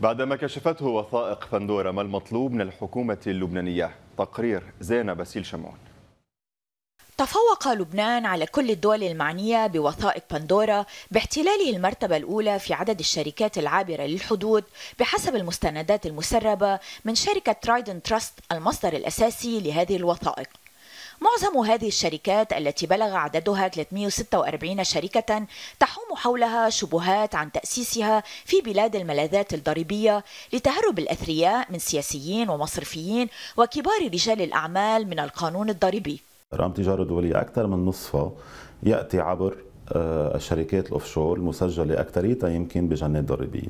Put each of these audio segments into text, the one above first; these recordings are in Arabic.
بعدما كشفته وثائق فندورا ما المطلوب من الحكومة اللبنانية تقرير زينة باسيل شمعون تفوق لبنان على كل الدول المعنية بوثائق بندورا باحتلاله المرتبة الأولى في عدد الشركات العابرة للحدود بحسب المستندات المسربة من شركة ترايدن تراست المصدر الأساسي لهذه الوثائق معظم هذه الشركات التي بلغ عددها 346 شركة تحوم حولها شبهات عن تأسيسها في بلاد الملاذات الضريبية لتهرب الأثرياء من سياسيين ومصرفيين وكبار رجال الأعمال من القانون الضريبي رقم التجارة الدولية أكثر من نصفها يأتي عبر آه، الشركات الأوفشور المسجلة أكثريتها يمكن بجنات ضريبية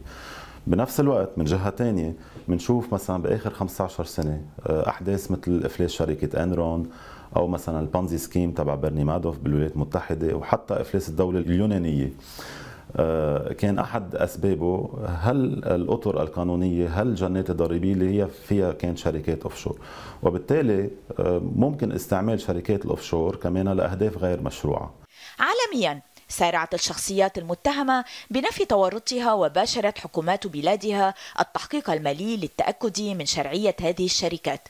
بنفس الوقت من جهه ثانيه بنشوف مثلا باخر 15 سنه آه، احداث مثل افلاس شركه انرون او مثلا البانزي سكيم تبع برني مادوف بالولايات المتحده وحتى افلاس الدوله اليونانيه آه، كان احد اسبابه هل الاطر القانونيه هل جنات الضريبيه اللي هي فيها كانت شركات اوف شور وبالتالي آه، ممكن استعمال شركات الاوف شور كمان لاهداف غير مشروعه عالميا سارعت الشخصيات المتهمة بنفي تورطها وباشرت حكومات بلادها التحقيق المالي للتأكد من شرعية هذه الشركات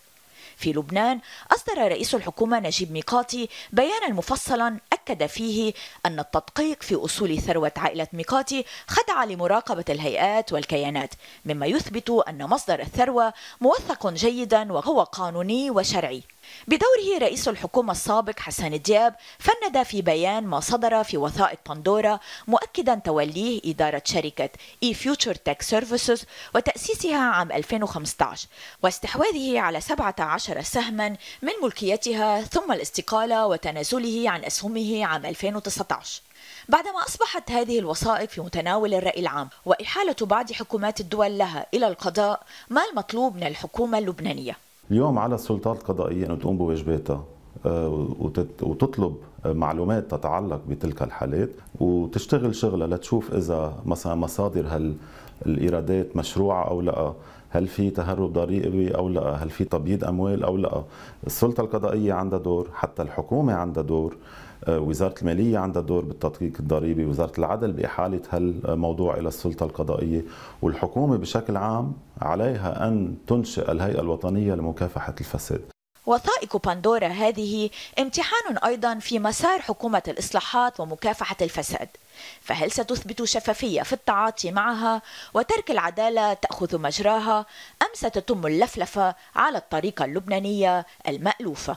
في لبنان أصدر رئيس الحكومة نجيب ميقاتي بيانا مفصلا أكد فيه أن التدقيق في أصول ثروة عائلة ميقاتي خدع لمراقبة الهيئات والكيانات مما يثبت أن مصدر الثروة موثق جيدا وهو قانوني وشرعي بدوره رئيس الحكومة السابق حسن دياب فند في بيان ما صدر في وثائق بندورا مؤكدا توليه إدارة شركة إي فيوتشر تك سيرفيسز وتأسيسها عام 2015 واستحواذه على 17 سهما من ملكيتها ثم الاستقالة وتنازله عن أسهمه عام 2019 بعدما أصبحت هذه الوثائق في متناول الرأي العام وإحالة بعض حكومات الدول لها إلى القضاء ما المطلوب من الحكومة اللبنانية اليوم على السلطات القضائيه انه تقوم بواجباتها آه، وتطلب معلومات تتعلق بتلك الحالات وتشتغل شغلة لتشوف إذا مثلا مصادر هال الإيرادات مشروعة أو لا هل في تهرب ضريبي أو لا هل في تبييض أموال أو لا السلطة القضائية عندها دور حتى الحكومة عندها دور آه، وزارة المالية عندها دور بالتدقيق الضريبي وزارة العدل بإحالة هالموضوع إلى السلطة القضائية والحكومة بشكل عام عليها أن تنشئ الهيئة الوطنية لمكافحة الفساد وثائق بندورا هذه امتحان ايضا في مسار حكومه الاصلاحات ومكافحه الفساد فهل ستثبت شفافيه في التعاطي معها وترك العداله تاخذ مجراها ام ستتم اللفلفه على الطريقه اللبنانيه المالوفه